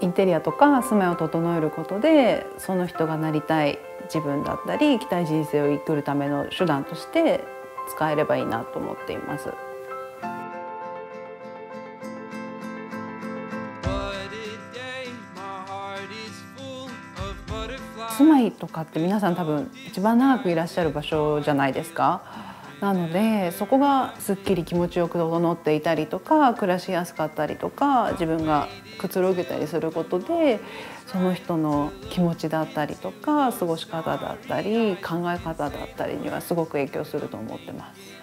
インテリアとか住まいを整えることでその人がなりたい自分だったり生きたい人生を生きるための手段として使えればいいなと思っています。住まいとかって皆さん多分一番長くいらっしゃる場所じゃないですか。なのでそこがすっきり気持ちよく整っていたりとか暮らしやすかったりとか自分がくつろげたりすることでその人の気持ちだったりとか過ごし方だったり考え方だったりにはすごく影響すると思ってます。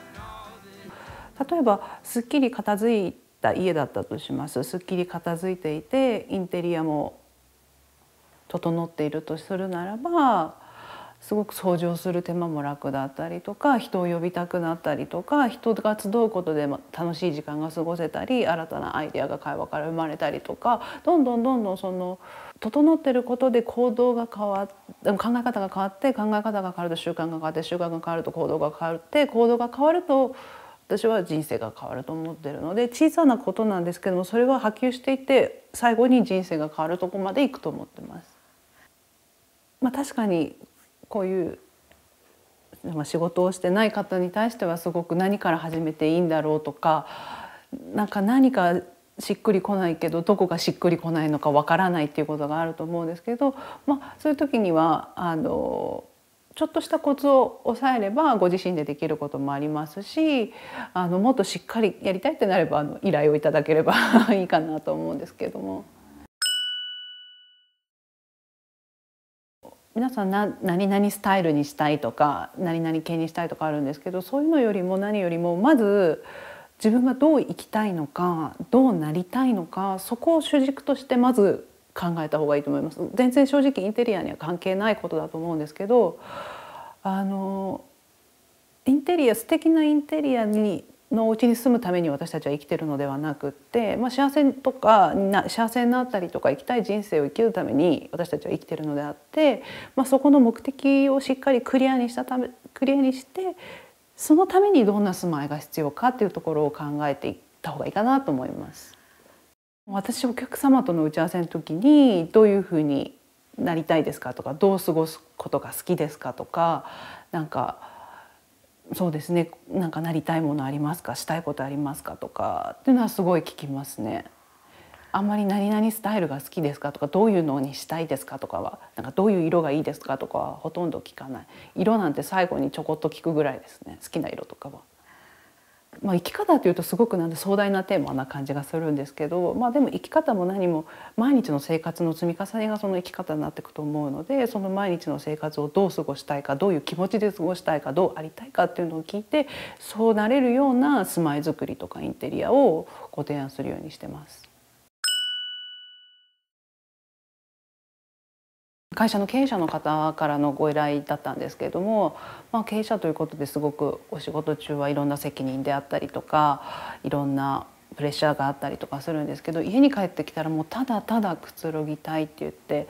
例えばすっきり片付いた家だったとしますすっきり片付いていてインテリアも整っているとするならばすごく相乗する手間も楽だったりとか人を呼びたくなったりとか人が集うことで楽しい時間が過ごせたり新たなアイデアが会話から生まれたりとかどんどんどんどんその整ってることで行動が変わっ考え方が変わって考え方が変わると習慣が変わって習慣が変わると行動が変わって行動が変わると私は人生が変わると思ってるので小さなことなんですけどもそれは波及していって最後に人生が変わるとこまでいくと思ってます。まあ、確かにこういう仕事をしてない方に対してはすごく何から始めていいんだろうとかなんか何かしっくりこないけどどこがしっくりこないのかわからないっていうことがあると思うんですけど、まあ、そういう時にはあのちょっとしたコツを押さえればご自身でできることもありますしあのもっとしっかりやりたいってなればあの依頼をいただければ いいかなと思うんですけども。皆さんな何々スタイルにしたいとか何々系にしたいとかあるんですけどそういうのよりも何よりもまず自分がどう生きたいのかどうなりたいのかそこを主軸としてまず考えた方がいいと思います全然正直インテリアには関係ないことだと思うんですけどあのインテリア素敵なインテリアにのうちに住むために私たちは生きてるのではなくって、まあ、幸せとかな幸せになったりとか生きたい人生を生きるために私たちは生きてるのであって、まあ、そこの目的をしっかりクリアにしたためクリアにしてそのためにどんな住まいが必要かっていうところを考えていった方がいいかなと思います。私お客様との打ち合わせの時にどういうふうになりたいですかとかどう過ごすことが好きですかとかなんかそうですねなんかなりたいものありますかしたいことありますかとかっていうのはすごい聞きますね。あんまり何々スタイルが好きですかとかどういうのにしたいですかとかはなんかどういう色がいいですかとかはほとんど聞かない色なんて最後にちょこっと聞くぐらいですね好きな色とかは。まあ、生き方というとすごくなんで壮大なテーマな感じがするんですけど、まあ、でも生き方も何も毎日の生活の積み重ねがその生き方になっていくと思うのでその毎日の生活をどう過ごしたいかどういう気持ちで過ごしたいかどうありたいかっていうのを聞いてそうなれるような住まいづくりとかインテリアをご提案するようにしてます。会社の経営者の方からのご依頼だったんですけれども、まあ、経営者ということですごくお仕事中はいろんな責任であったりとかいろんなプレッシャーがあったりとかするんですけど家に帰ってきたらもうただただくつろぎたいって言って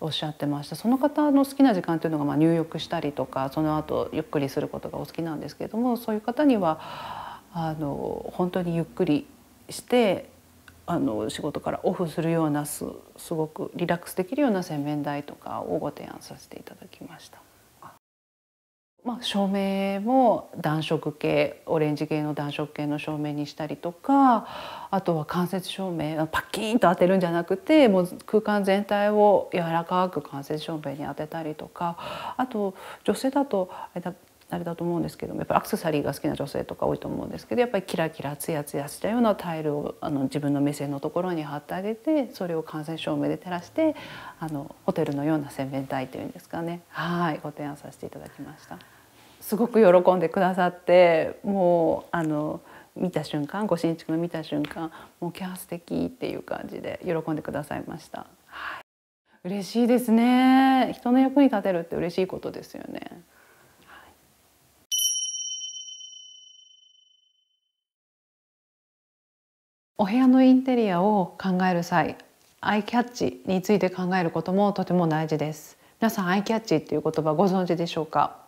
おっしゃってましたその方の好きな時間というのがまあ入浴したりとかその後ゆっくりすることがお好きなんですけれどもそういう方にはあの本当にゆっくりしてあの仕事からオフするようなすすごくリラックスできるような洗面台とかをご提案させていただきました。まあ、照明も暖色系オレンジ系の暖色系の照明にしたりとかあとは間接照明パッキーンと当てるんじゃなくてもう空間全体を柔らかく間接照明に当てたりとかあと女性だとあれだと思うんですけどもやっぱアクセサリーが好きな女性とか多いと思うんですけどやっぱりキラキラツヤツヤしたようなタイルをあの自分の目線のところに貼ってあげてそれを感染照明で照らしてあのホテルのような洗面台というんですかねはいご提案させていただきました。すごく喜んでくださってもうあの見た瞬間ご新築の見た瞬間もうキャ的っていう感じで喜んでくださいました。はい、嬉しいですね。人の役に立てるって嬉しいことですよね。お部屋のインテリアを考える際アイキャッチについて考えることもとても大事です皆さんアイキャッチっていう言葉ご存知でしょうか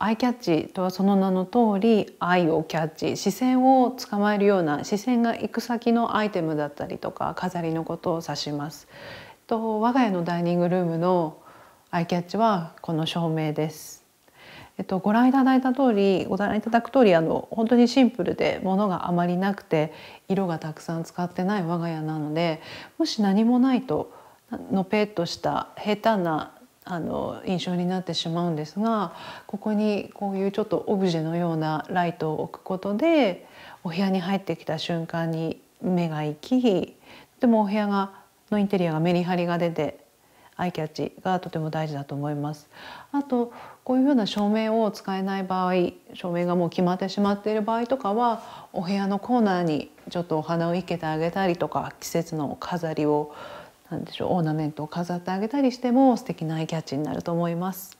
アイキャッチとはその名の通り愛をキャッチ視線を捕まえるような視線が行く先のアイテムだったりとか飾りのことを指しますと我が家のダイニングルームのアイキャッチはこの照明ですえっと、ご覧いただいた通りご覧いただく通りあの本当にシンプルで物があまりなくて色がたくさん使ってない我が家なのでもし何もないとのぺっとした平坦なあの印象になってしまうんですがここにこういうちょっとオブジェのようなライトを置くことでお部屋に入ってきた瞬間に目が行きでもお部屋がのインテリアがメリハリが出てアイキャッチがとても大事だと思います。あとこういうふうな照明を使えない場合照明がもう決まってしまっている場合とかはお部屋のコーナーにちょっとお花を生けてあげたりとか季節の飾りを何でしょうオーナメントを飾ってあげたりしても素敵なアイキャッチになると思います。